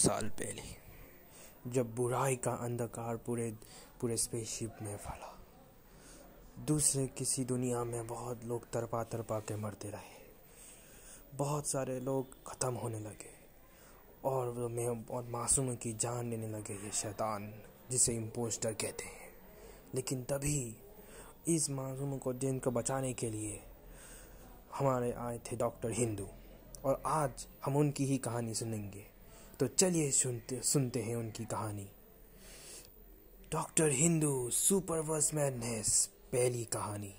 साल पहले जब बुराई का अंधकार पूरे पूरे स्पेसशिप में फैला दूसरे किसी दुनिया में बहुत लोग तरपा तरपा के मरते रहे बहुत सारे लोग ख़त्म होने लगे और मैं और मासूम की जान लेने लगे ये शैतान जिसे इम्पोस्टर कहते हैं लेकिन तभी इस मासूम को जिन को बचाने के लिए हमारे आए थे डॉक्टर हिंदू और आज हम उनकी ही कहानी सुनेंगे तो चलिए सुनते सुनते हैं उनकी कहानी डॉक्टर हिंदू सुपरवर्स मैडनेस पहली कहानी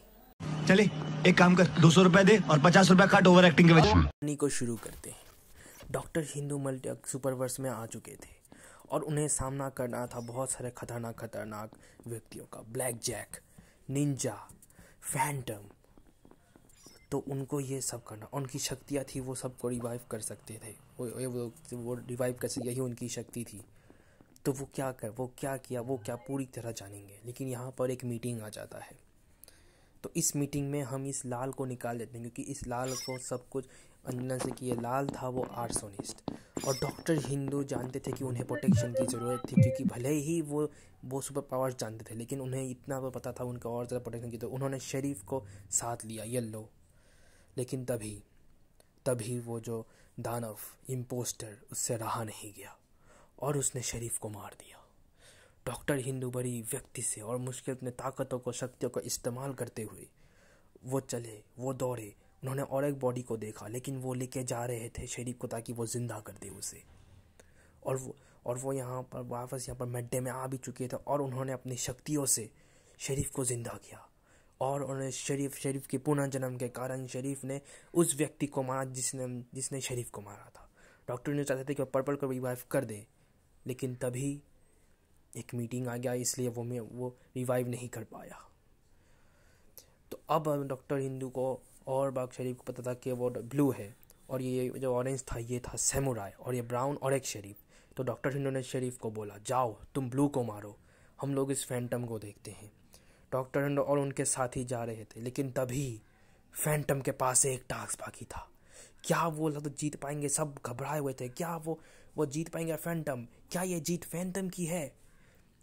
चले एक काम कर दो सौ रुपए दे और पचास रुपए कट ओवर एक्टिंग के वजह कहानी को शुरू करते हैं डॉक्टर हिंदू मल्टी सुपरवर्स में आ चुके थे और उन्हें सामना करना था बहुत सारे खतरनाक खतरनाक व्यक्तियों का ब्लैक जैक निंजा फैंटम तो उनको ये सब करना उनकी शक्तियाँ थी वो सबको रिवाइव कर सकते थे वो वो, वो रिवाइव कर सकते यही उनकी शक्ति थी तो वो क्या कर वो क्या किया वो क्या पूरी तरह जानेंगे लेकिन यहाँ पर एक मीटिंग आ जाता है तो इस मीटिंग में हम इस लाल को निकाल देते हैं क्योंकि इस लाल को सब कुछ अंदर से कि ये लाल था वो आर्सोनिस्ट और डॉक्टर हिंदू जानते थे कि उन्हें प्रोटेक्शन की ज़रूरत थी क्योंकि भले ही वो वो सुपर पावर्स जानते थे लेकिन उन्हें इतना तो पता था उनका और ज़्यादा प्रोटेक्शन की तो उन्होंने शरीफ को साथ लिया येल्लो लेकिन तभी तभी वो जो दानव इम्पोस्टर उससे रहा नहीं गया और उसने शरीफ को मार दिया डॉक्टर हिंदू बड़ी व्यक्ति से और मुश्किल अपने ताकतों को शक्तियों का इस्तेमाल करते हुए वो चले वो दौड़े उन्होंने और एक बॉडी को देखा लेकिन वो लेके जा रहे थे शरीफ को ताकि वो ज़िंदा कर दे उसे और वो और वो यहाँ पर वापस यहाँ पर मड्डे में आ भी चुके थे और उन्होंने अपनी शक्तियों से शरीफ को ज़िंदा किया और उन्हें शरीफ शरीफ के पुनः जन्म के कारण शरीफ ने उस व्यक्ति को मारा जिसने जिसने शरीफ को मारा था डॉक्टर ने चाहते थे कि वह पर्पल को रिवाइव कर दे लेकिन तभी एक मीटिंग आ गया इसलिए वो में वो रिवाइव नहीं कर पाया तो अब डॉक्टर हिंदू को और बाग शरीफ को पता था कि वो ब्लू है और ये जो ऑरेंज था ये था सेमुराय और ये ब्राउन और एक शरीफ तो डॉक्टर हिंदू ने शरीफ को बोला जाओ तुम ब्लू को मारो हम लोग इस फैंटम को देखते हैं डॉक्टर एंड और उनके साथ ही जा रहे थे लेकिन तभी फैंटम के पास एक टास्क बाकी था क्या वो लोग जीत पाएंगे सब घबराए हुए थे क्या वो वो जीत पाएंगे फैंटम क्या ये जीत फैंटम की है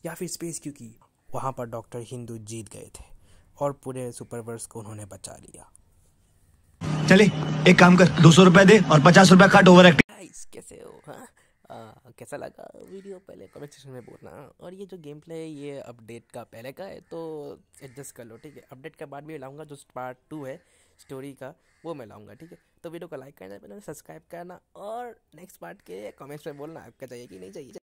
या फिर स्पेस क्यू की वहाँ पर डॉक्टर हिंदू जीत गए थे और पूरे सुपरवर्स को उन्होंने बचा लिया चले एक काम कर दो सौ रुपए दे और पचास रुपए कट ओवर कैसे हो हा? आ, हाँ, कैसा लगा वीडियो पहले कमेंट सेक्शन में बोलना और ये जो गेम प्ले है ये अपडेट का पहले का है तो एडजस्ट कर लो ठीक है अपडेट के बाद भी लाऊंगा जो पार्ट टू है स्टोरी का वो मैं लाऊंगा ठीक है तो वीडियो को लाइक करना सब्सक्राइब करना और नेक्स्ट पार्ट के कमेंट्स में बोलना आपका चाहिए कि नहीं चाहिए